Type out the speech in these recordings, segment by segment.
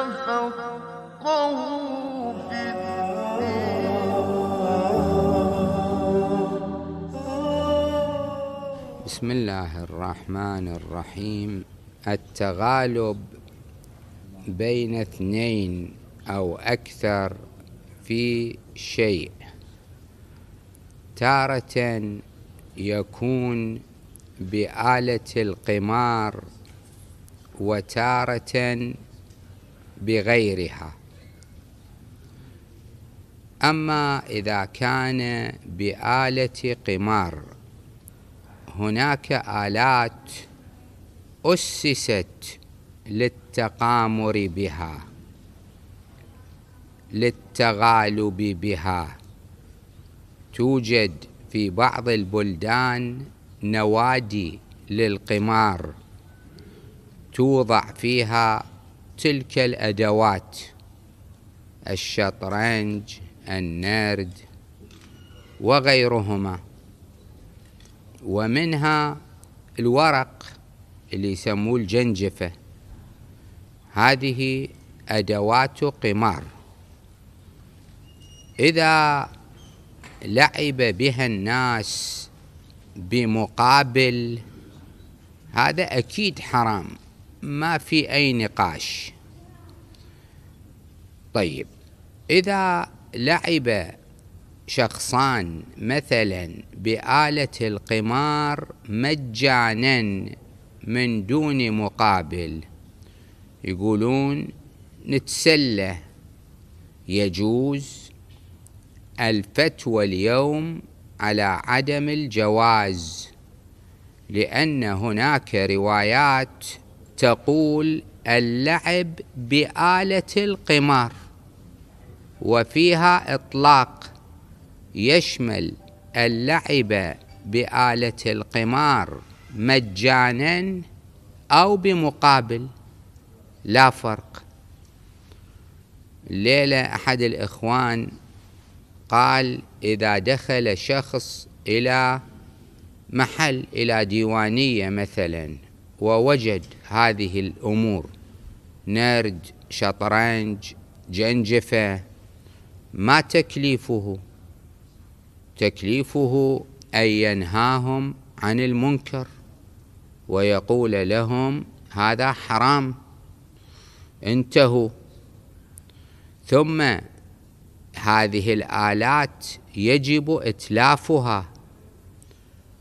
بسم الله الرحمن الرحيم التغالب بين اثنين أو أكثر في شيء تارة يكون بآلة القمار وتارة بغيرها أما إذا كان بآلة قمار هناك آلات أسست للتقامر بها للتغالب بها توجد في بعض البلدان نوادي للقمار توضع فيها تلك الأدوات الشطرنج النرد وغيرهما ومنها الورق اللي يسموه الجنجفة هذه أدوات قمار إذا لعب بها الناس بمقابل هذا أكيد حرام ما في أي نقاش طيب إذا لعب شخصان مثلا بآلة القمار مجانا من دون مقابل يقولون نتسلى يجوز الفتوى اليوم على عدم الجواز لأن هناك روايات تقول اللعب بآلة القمار وفيها إطلاق يشمل اللعب بآلة القمار مجانا أو بمقابل لا فرق ليلة أحد الإخوان قال إذا دخل شخص إلى محل إلى ديوانية مثلاً ووجد هذه الأمور نرد شطرنج جنجفة ما تكليفه تكليفه أن ينهاهم عن المنكر ويقول لهم هذا حرام انتهوا ثم هذه الآلات يجب إتلافها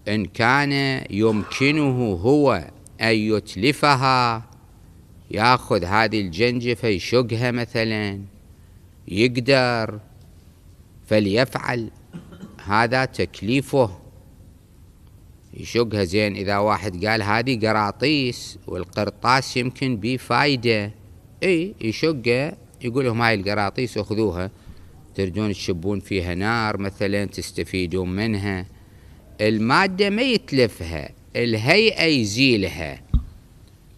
إن كان يمكنه هو أن يتلفها ياخذ هذه الجنجفة يشقها مثلا يقدر فليفعل هذا تكليفه يشقها زين إذا واحد قال هذه قراطيس والقرطاس يمكن بيه فايدة اي يشقه يقول لهم هاي القراطيس خذوها تريدون تشبون فيها نار مثلا تستفيدون منها المادة ما يتلفها الهيئة يزيلها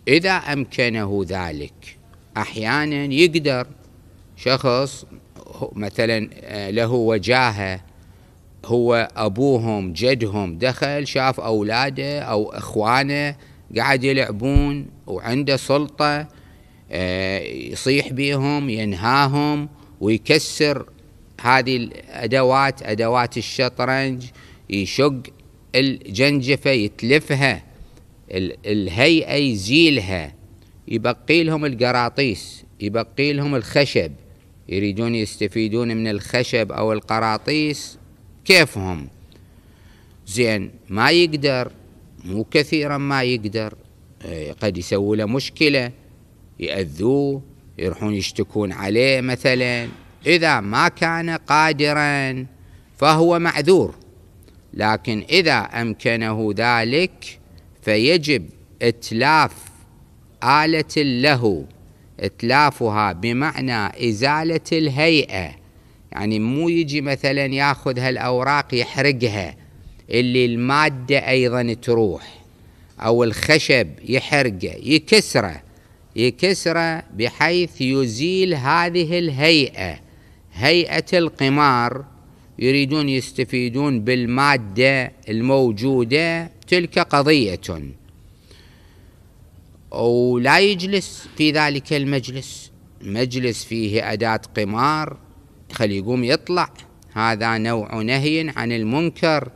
إذا أمكنه ذلك أحيانا يقدر شخص مثلا آه، له وجاهة هو أبوهم جدهم دخل شاف أولاده أو إخوانه قاعد يلعبون وعنده سلطة آه، يصيح بهم ينهاهم ويكسر هذه الأدوات أدوات الشطرنج يشق الجنجفة يتلفها الهيئة يزيلها يبقي لهم القراطيس يبقي لهم الخشب يريدون يستفيدون من الخشب أو القراطيس كيفهم زين ما يقدر مو كثيرا ما يقدر إيه، قد يسووا له مشكلة يأذوه يروحون يشتكون عليه مثلا إذا ما كان قادرا فهو معذور لكن إذا أمكنه ذلك فيجب إتلاف آلة اللهو إتلافها بمعنى إزالة الهيئة يعني مو يجي مثلا ياخذ هالأوراق يحرقها اللي المادة أيضا تروح أو الخشب يحرقه يكسره يكسره بحيث يزيل هذه الهيئة هيئة القمار يريدون يستفيدون بالمادة الموجودة تلك قضية ولا يجلس في ذلك المجلس مجلس فيه أداة قمار خلي يقوم يطلع هذا نوع نهي عن المنكر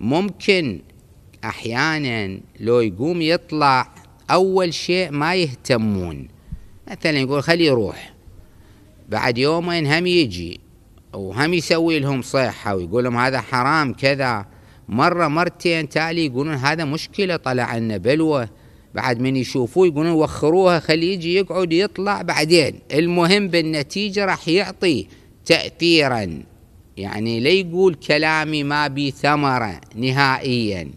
ممكن أحيانا لو يقوم يطلع أول شيء ما يهتمون مثلا يقول خلي يروح بعد يومين هم يجي وهم يسوي لهم صيحة ويقول لهم هذا حرام كذا مرة مرتين تالي يقولون هذا مشكلة طلع لنا بلوة بعد من يشوفوه يقولون وخروها خلي يجي يقعد يطلع بعدين المهم بالنتيجة راح يعطي تأثيرا يعني لا يقول كلامي ما بي ثمرة نهائيا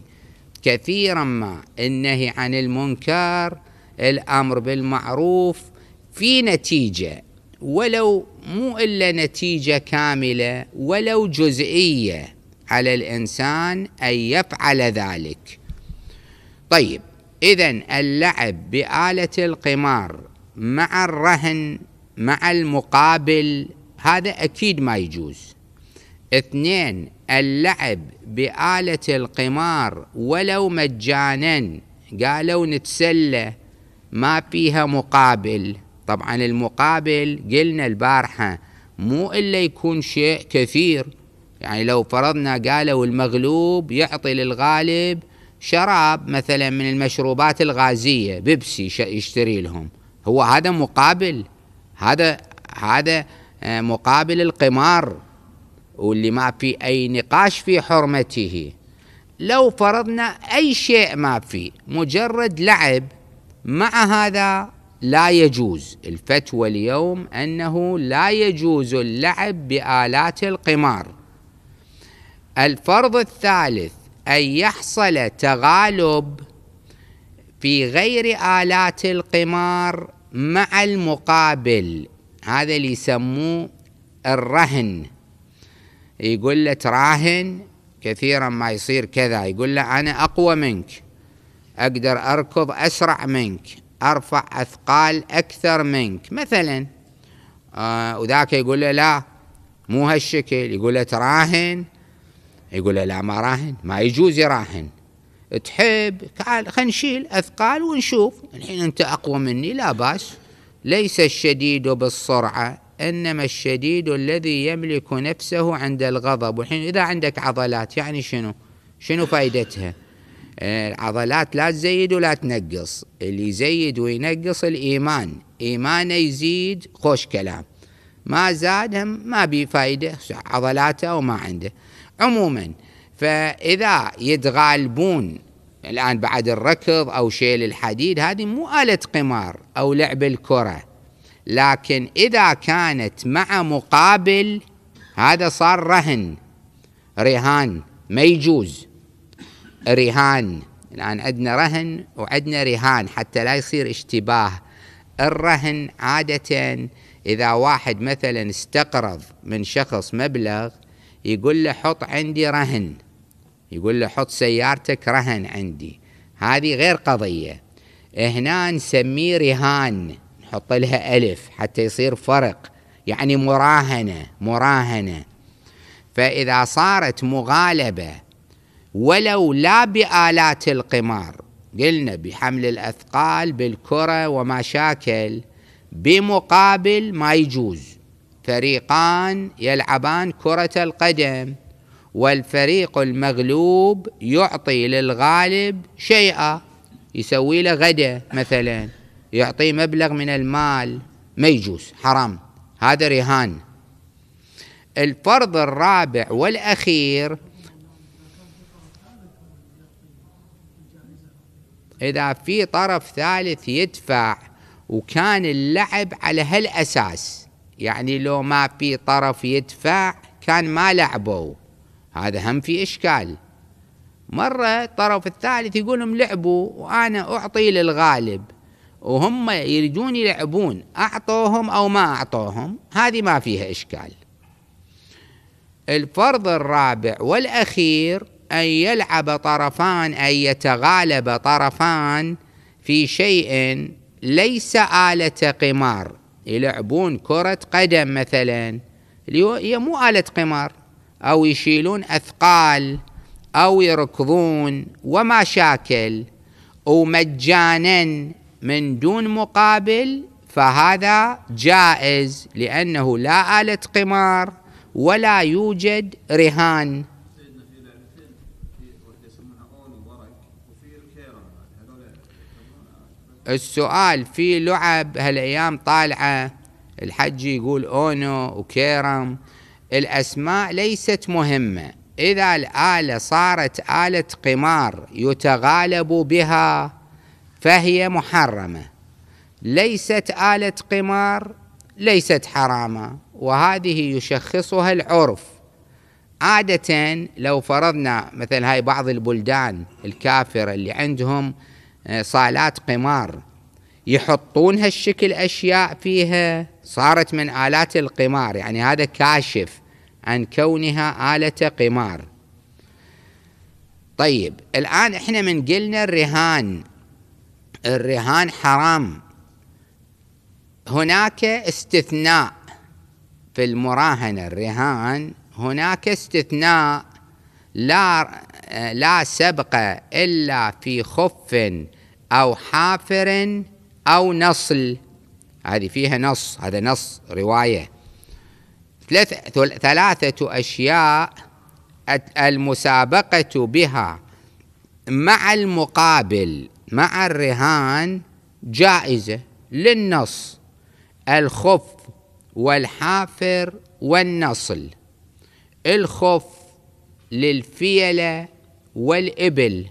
كثيرا ما النهي عن المنكر الأمر بالمعروف في نتيجة ولو مو إلا نتيجة كاملة ولو جزئية على الإنسان أن يفعل ذلك طيب إذا اللعب بآلة القمار مع الرهن مع المقابل هذا أكيد ما يجوز اثنين اللعب بآلة القمار ولو مجانا قالوا نتسلى ما فيها مقابل طبعا المقابل قلنا البارحة مو إلا يكون شيء كثير يعني لو فرضنا قالوا المغلوب يعطي للغالب شراب مثلا من المشروبات الغازية بيبسي يشتري لهم هو هذا مقابل هذا هذا آه، مقابل القمار واللي ما في أي نقاش في حرمته لو فرضنا أي شيء ما فيه مجرد لعب مع هذا لا يجوز الفتوى اليوم أنه لا يجوز اللعب بآلات القمار الفرض الثالث أن يحصل تغالب في غير آلات القمار مع المقابل هذا اللي يسموه الرهن يقول له تراهن كثيرا ما يصير كذا يقول له أنا أقوى منك أقدر أركض أسرع منك أرفع أثقال أكثر منك مثلا آه وذاك يقول له لا مو هالشكل يقول له تراهن يقول له لا ما راهن ما يجوز يراهن تحب تعال خلينا نشيل أثقال ونشوف الحين أنت أقوى مني لا بأس ليس الشديد بالسرعة إنما الشديد الذي يملك نفسه عند الغضب والحين إذا عندك عضلات يعني شنو شنو فائدتها العضلات إيه، لا تزيد ولا تنقص اللي يزيد وينقص الإيمان إيمانه يزيد خوش كلام ما زاد ما بيفايدة فايدة عضلاته وما عنده عموما فإذا يتغالبون الآن بعد الركض أو شيل الحديد هذه مو آلة قمار أو لعب الكرة لكن إذا كانت مع مقابل هذا صار رهن رهان ما يجوز رهان الآن عندنا رهن وعندنا رهان حتى لا يصير اشتباه الرهن عادة إذا واحد مثلا استقرض من شخص مبلغ يقول له حط عندي رهن يقول له حط سيارتك رهن عندي هذه غير قضية هنا نسميه رهان نحط لها ألف حتى يصير فرق يعني مراهنة مراهنة فإذا صارت مغالبة ولو لا بالات القمار قلنا بحمل الاثقال بالكره ومشاكل بمقابل ما يجوز فريقان يلعبان كره القدم والفريق المغلوب يعطي للغالب شيئا يسوي له غدا مثلا يعطيه مبلغ من المال ما يجوز حرام هذا رهان الفرض الرابع والاخير إذا في طرف ثالث يدفع وكان اللعب على هالأساس يعني لو ما في طرف يدفع كان ما لعبوا هذا هم في إشكال مرة الطرف الثالث يقولهم لعبوا وأنا أعطي للغالب وهم يريدون يلعبون أعطوهم أو ما أعطوهم هذه ما فيها إشكال الفرض الرابع والأخير أن يلعب طرفان أن يتغالب طرفان في شيء ليس آلة قمار يلعبون كرة قدم مثلا هي مو آلة قمار أو يشيلون أثقال أو يركضون وما شاكل ومجانا من دون مقابل فهذا جائز لأنه لا آلة قمار ولا يوجد رهان السؤال في لعب هالايام طالعه الحج يقول اونو وكيرم الاسماء ليست مهمه اذا الاله صارت اله قمار يتغالب بها فهي محرمه ليست اله قمار ليست حرامه وهذه يشخصها العرف عاده لو فرضنا مثل هاي بعض البلدان الكافره اللي عندهم آه، صالات قمار يحطون هالشكل أشياء فيها صارت من آلات القمار يعني هذا كاشف عن كونها آلة قمار طيب الآن احنا من قلنا الرهان الرهان حرام هناك استثناء في المراهنة الرهان هناك استثناء لا آه، لا سبق إلا في خف أو حافر أو نصل هذه فيها نص هذا نص رواية ثلاثة أشياء المسابقة بها مع المقابل مع الرهان جائزة للنص الخف والحافر والنصل الخف للفيلة والإبل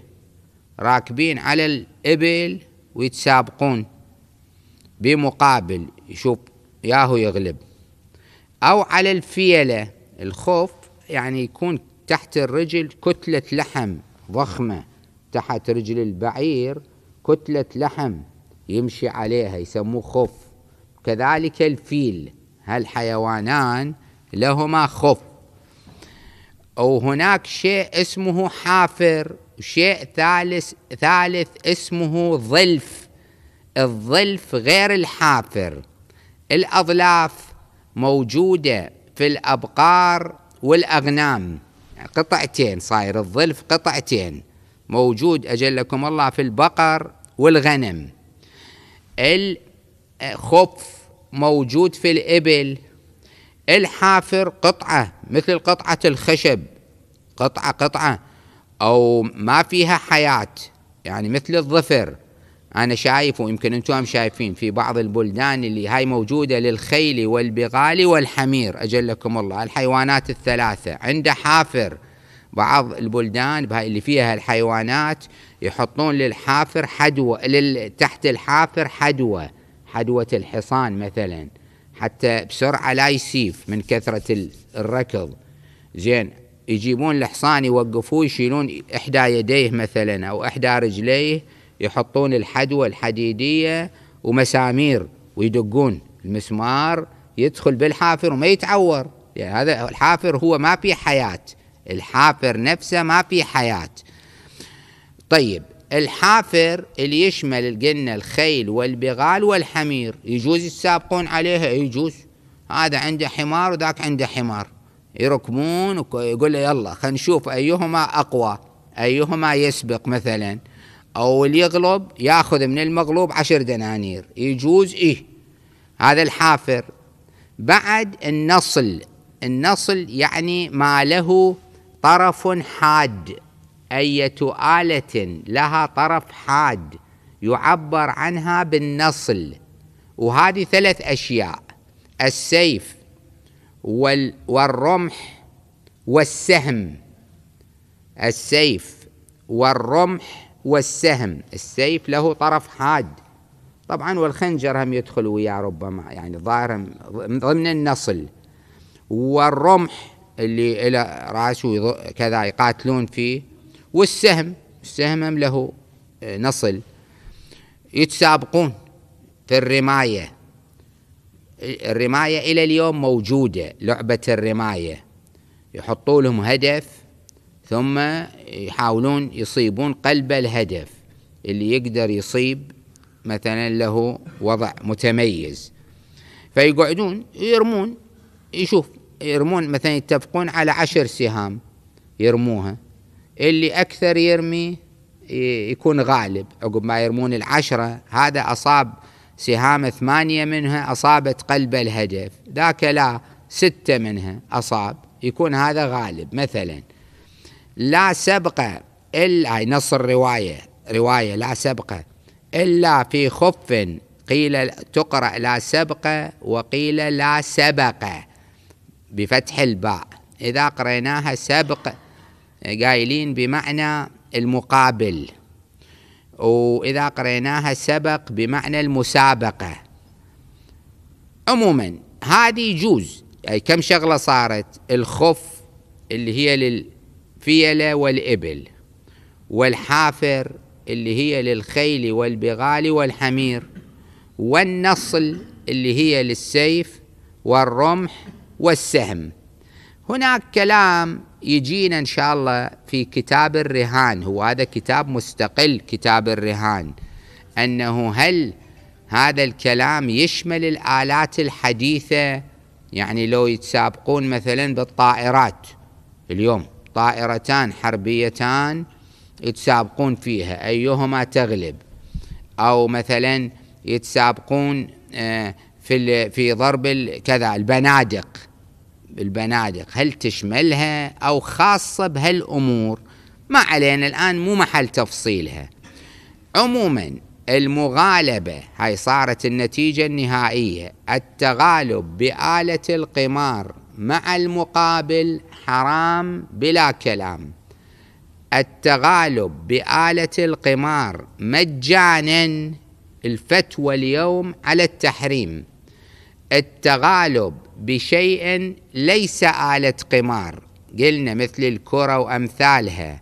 راكبين على الإبل ويتسابقون بمقابل يشوف ياهو يغلب أو على الفيلة الخوف يعني يكون تحت الرجل كتلة لحم ضخمة تحت رجل البعير كتلة لحم يمشي عليها يسموه خف كذلك الفيل هالحيوانان لهما خف أو هناك شيء اسمه حافر وشيء ثالث ثالث اسمه ظلف الظلف غير الحافر الأظلاف موجودة في الأبقار والأغنام قطعتين صاير الظلف قطعتين موجود أجلكم الله في البقر والغنم الخف موجود في الإبل الحافر قطعة مثل قطعة الخشب قطعة قطعة أو ما فيها حياة يعني مثل الظفر أنا شايف ويمكن أنتم هم شايفين في بعض البلدان اللي هاي موجودة للخيل والبغال والحمير أجلكم الله الحيوانات الثلاثة عنده حافر بعض البلدان بهاي اللي فيها الحيوانات يحطون للحافر حدوة تحت الحافر حدوة حدوة الحصان مثلا حتى بسرعة لا يسيف من كثرة الركض زين يجيبون الحصان يوقفوه يشيلون إحدى يديه مثلا أو إحدى رجليه يحطون الحدوة الحديدية ومسامير ويدقون المسمار يدخل بالحافر وما يتعور يعني هذا الحافر هو ما في حياة الحافر نفسه ما في حياة طيب الحافر اللي يشمل قلنا الخيل والبغال والحمير يجوز يتسابقون عليها يجوز هذا عنده حمار وذاك عنده حمار يركبون ويقول له يلا خلينا نشوف ايهما اقوى ايهما يسبق مثلا او اللي يغلب ياخذ من المغلوب عشر دنانير يجوز ايه هذا الحافر بعد النصل النصل يعني ما له طرف حاد أية آلة لها طرف حاد يعبر عنها بالنصل وهذه ثلاث أشياء السيف وال والرمح والسهم السيف والرمح والسهم السيف له طرف حاد طبعا والخنجر هم يدخل وياه ربما يعني ظاهر ضمن النصل والرمح اللي إلى راسه كذا يقاتلون فيه والسهم السهم هم له آه، نصل يتسابقون في الرماية الرماية إلى اليوم موجودة لعبة الرماية يحطوا لهم هدف ثم يحاولون يصيبون قلب الهدف اللي يقدر يصيب مثلا له وضع متميز فيقعدون يرمون يشوف يرمون مثلا يتفقون على عشر سهام يرموها اللي أكثر يرمي يكون غالب عقب ما يرمون العشرة هذا أصاب سهام ثمانية منها أصابت قلب الهدف ذاك لا ستة منها أصاب يكون هذا غالب مثلا لا سبق إلا هاي نص الرواية رواية لا سبق إلا في خف قيل تقرأ لا سبق وقيل لا سبق بفتح الباء إذا قريناها سبق قايلين بمعنى المقابل وإذا قريناها سبق بمعنى المسابقة عموما هذه يجوز أي كم شغلة صارت الخف اللي هي للفيلة والإبل والحافر اللي هي للخيل والبغال والحمير والنصل اللي هي للسيف والرمح والسهم هناك كلام يجينا ان شاء الله في كتاب الرهان هو هذا كتاب مستقل كتاب الرهان انه هل هذا الكلام يشمل الالات الحديثه يعني لو يتسابقون مثلا بالطائرات اليوم طائرتان حربيتان يتسابقون فيها ايهما تغلب او مثلا يتسابقون آه، في في ضرب كذا البنادق البنادق هل تشملها أو خاصة بهالأمور ما علينا الآن مو محل تفصيلها عموما المغالبة هاي صارت النتيجة النهائية التغالب بآلة القمار مع المقابل حرام بلا كلام التغالب بآلة القمار مجانا الفتوى اليوم على التحريم التغالب بشيء ليس آلة قمار قلنا مثل الكرة وأمثالها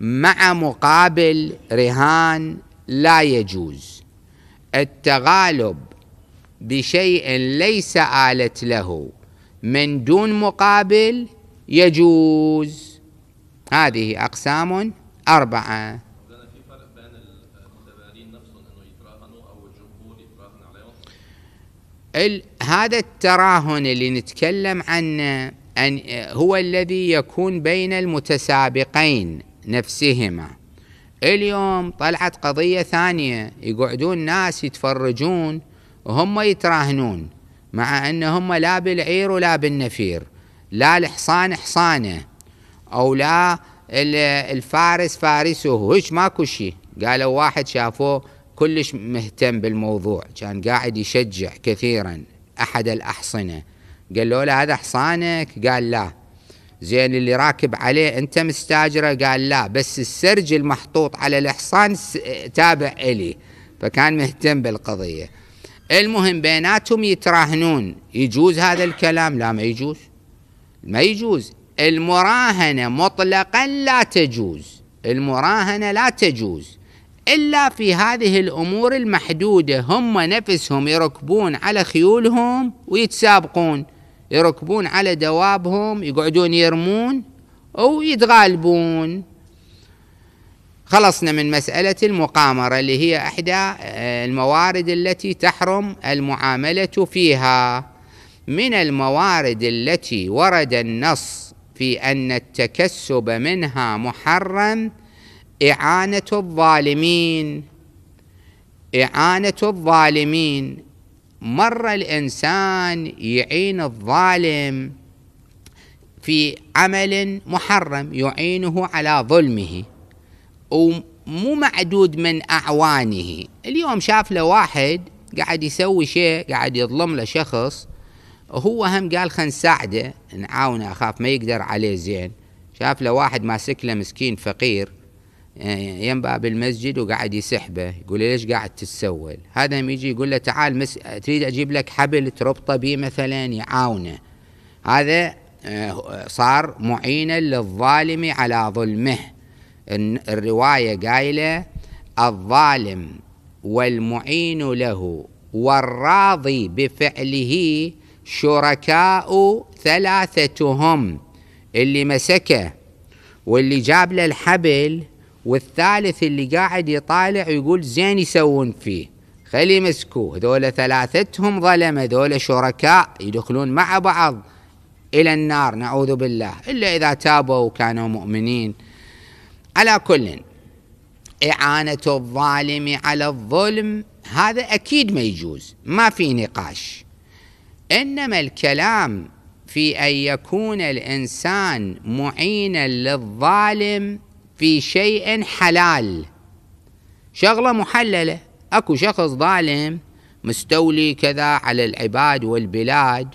مع مقابل رهان لا يجوز التغالب بشيء ليس آلة له من دون مقابل يجوز هذه أقسام أربعة هذا التراهن اللي نتكلم عنه أن هو الذي يكون بين المتسابقين نفسهما اليوم طلعت قضية ثانية يقعدون ناس يتفرجون وهم يتراهنون مع أن هم لا بالعير ولا بالنفير لا الحصان حصانه أو لا الفارس فارسه هش ماكو شيء قالوا واحد شافوه كلش مهتم بالموضوع كان قاعد يشجع كثيرا احد الاحصنه قالوا له هذا حصانك قال لا زين اللي راكب عليه انت مستاجره قال لا بس السرج المحطوط على الحصان تابع الي فكان مهتم بالقضيه المهم بيناتهم يتراهنون يجوز هذا الكلام لا ما يجوز ما يجوز المراهنه مطلقا لا تجوز المراهنه لا تجوز إلا في هذه الأمور المحدودة هم نفسهم يركبون على خيولهم ويتسابقون يركبون على دوابهم يقعدون يرمون أو يتغالبون خلصنا من مسألة المقامرة اللي هي إحدى آه، الموارد التي تحرم المعاملة فيها من الموارد التي ورد النص في أن التكسب منها محرم إعانة الظالمين إعانة الظالمين مر الإنسان يعين الظالم في عمل محرم يعينه على ظلمه ومو معدود من أعوانه اليوم شاف له واحد قاعد يسوي شيء قاعد يظلم له شخص هو هم قال خلينا نساعده نعاونه أخاف ما يقدر عليه زين شاف له واحد ماسك له مسكين فقير آه، ينبع بالمسجد وقاعد يسحبه يقول ليش قاعد تتسول هذا يجي يقول له تعال مس... تريد اجيب لك حبل تربطه به مثلا يعاونه هذا آه، صار معينا للظالم على ظلمه الروايه قايله الظالم والمعين له والراضي بفعله شركاء ثلاثتهم اللي مسكه واللي جاب له الحبل والثالث اللي قاعد يطالع ويقول زين يسوون فيه خلي يمسكوه ذولا ثلاثتهم ظلمة ذولا شركاء يدخلون مع بعض إلى النار نعوذ بالله إلا إذا تابوا وكانوا مؤمنين على كل إعانة الظالم على الظلم هذا أكيد ما يجوز ما في نقاش إنما الكلام في أن يكون الإنسان معينا للظالم في شيء حلال شغلة محللة أكو شخص ظالم مستولي كذا على العباد والبلاد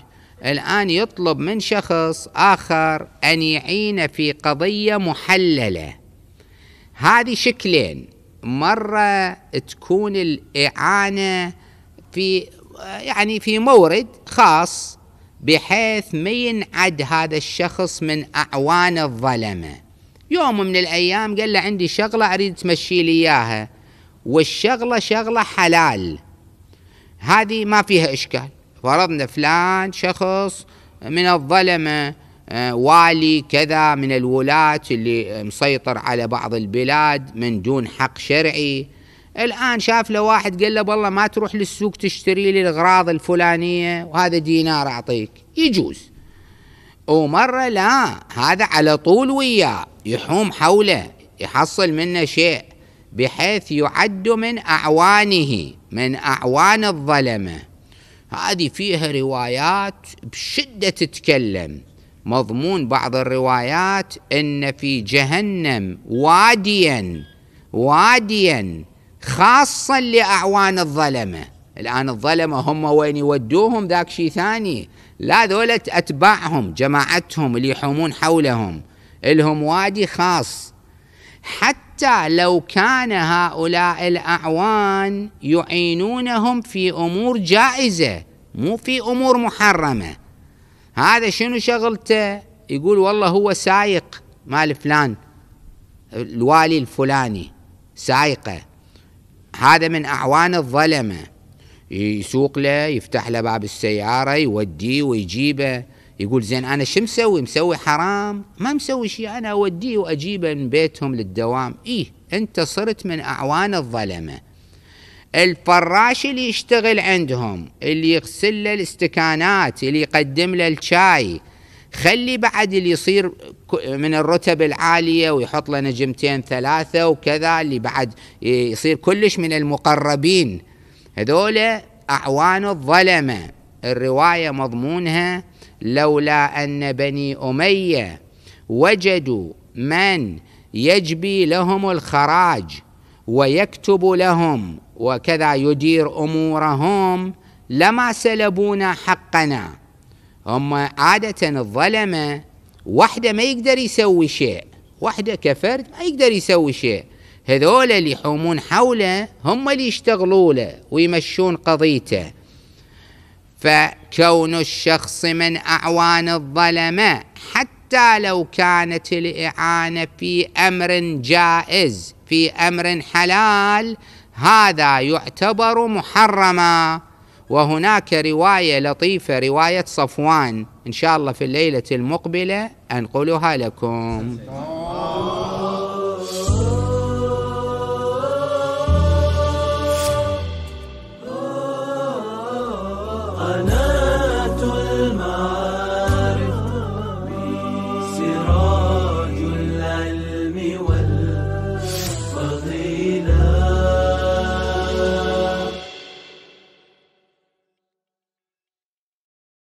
الآن يطلب من شخص آخر أن يعين في قضية محللة هذه شكلين مرة تكون الإعانة في يعني في مورد خاص بحيث ما ينعد هذا الشخص من أعوان الظلمه يوم من الأيام قال له عندي شغلة أريد تمشي لي إياها والشغلة شغلة حلال هذه ما فيها إشكال فرضنا فلان شخص من الظلمة آه، والي كذا من الولاة اللي مسيطر على بعض البلاد من دون حق شرعي الآن شاف له واحد قال له والله ما تروح للسوق تشتري لي الأغراض الفلانية وهذا دينار أعطيك يجوز ومرة لا هذا على طول وياه يحوم حوله يحصل منه شيء بحيث يعد من أعوانه من أعوان الظلمة هذه فيها روايات بشدة تتكلم مضمون بعض الروايات ان في جهنم واديا واديا خاصا لاعوان الظلمه الآن الظلمة هم وين يودوهم ذاك شيء ثاني لا ذولة أتباعهم جماعتهم اللي يحومون حولهم الهم وادي خاص حتى لو كان هؤلاء الأعوان يعينونهم في أمور جائزة مو في أمور محرمة هذا شنو شغلته يقول والله هو سايق مال فلان الوالي الفلاني سايقه هذا من أعوان الظلمه يسوق له يفتح له باب السيارة يوديه ويجيبه يقول زين أنا شو مسوي مسوي حرام ما مسوي شيء أنا أوديه وأجيبه من بيتهم للدوام إيه أنت صرت من أعوان الظلمة الفراش اللي يشتغل عندهم اللي يغسل له الاستكانات اللي يقدم له الشاي خلي بعد اللي يصير من الرتب العالية ويحط له نجمتين ثلاثة وكذا اللي بعد يصير كلش من المقربين هذول أعوان الظلمة الرواية مضمونها لولا أن بني أمية وجدوا من يجبي لهم الخراج ويكتب لهم وكذا يدير أمورهم لما سلبونا حقنا هم عادة الظلمة وحده ما يقدر يسوي شيء وحده كفرد ما يقدر يسوي شيء هذول اللي يحومون حوله هم اللي يشتغلوا له ويمشون قضيته فكون الشخص من أعوان الظلمة حتى لو كانت الإعانة في أمر جائز في أمر حلال هذا يعتبر محرما وهناك رواية لطيفة رواية صفوان إن شاء الله في الليلة المقبلة أنقلها لكم